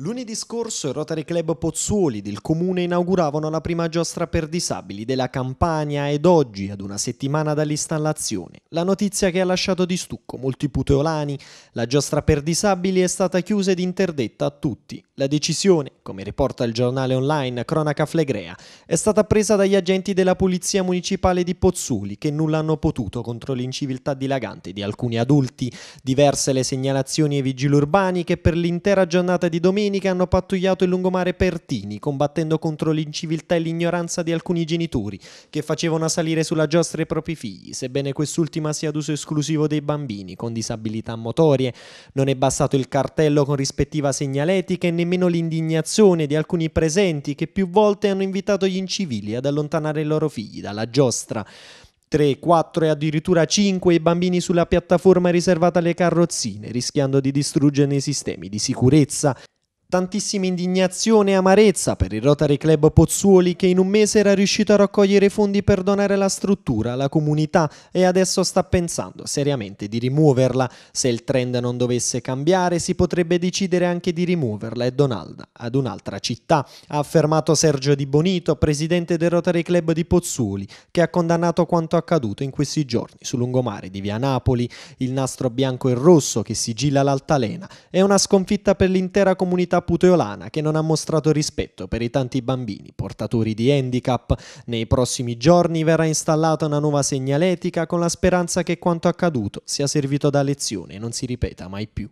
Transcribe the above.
Lunedì scorso il Rotary Club Pozzuoli del Comune inauguravano la prima giostra per disabili della Campania ed oggi, ad una settimana dall'installazione, la notizia che ha lasciato di stucco molti puteolani, la giostra per disabili è stata chiusa ed interdetta a tutti. La decisione, come riporta il giornale online Cronaca Flegrea, è stata presa dagli agenti della Polizia Municipale di Pozzuoli che nulla hanno potuto contro l'inciviltà dilagante di alcuni adulti. Diverse le segnalazioni ai vigili urbani che per l'intera giornata di domenica cittadini che hanno pattugliato il lungomare Pertini, combattendo contro l'inciviltà e l'ignoranza di alcuni genitori, che facevano salire sulla giostra i propri figli, sebbene quest'ultima sia ad uso esclusivo dei bambini con disabilità motorie. Non è bastato il cartello con rispettiva segnaletica e nemmeno l'indignazione di alcuni presenti che più volte hanno invitato gli incivili ad allontanare i loro figli dalla giostra. 3, 4 e addirittura 5 i bambini sulla piattaforma riservata alle carrozzine, rischiando di distruggerne i sistemi di sicurezza. Tantissima indignazione e amarezza per il Rotary Club Pozzuoli che in un mese era riuscito a raccogliere fondi per donare la struttura alla comunità e adesso sta pensando seriamente di rimuoverla. Se il trend non dovesse cambiare si potrebbe decidere anche di rimuoverla e donarla ad un'altra città, ha affermato Sergio Di Bonito, presidente del Rotary Club di Pozzuoli, che ha condannato quanto accaduto in questi giorni sul lungomare di via Napoli. Il nastro bianco e rosso che sigilla l'altalena è una sconfitta per l'intera comunità puteolana che non ha mostrato rispetto per i tanti bambini portatori di handicap. Nei prossimi giorni verrà installata una nuova segnaletica con la speranza che quanto accaduto sia servito da lezione e non si ripeta mai più.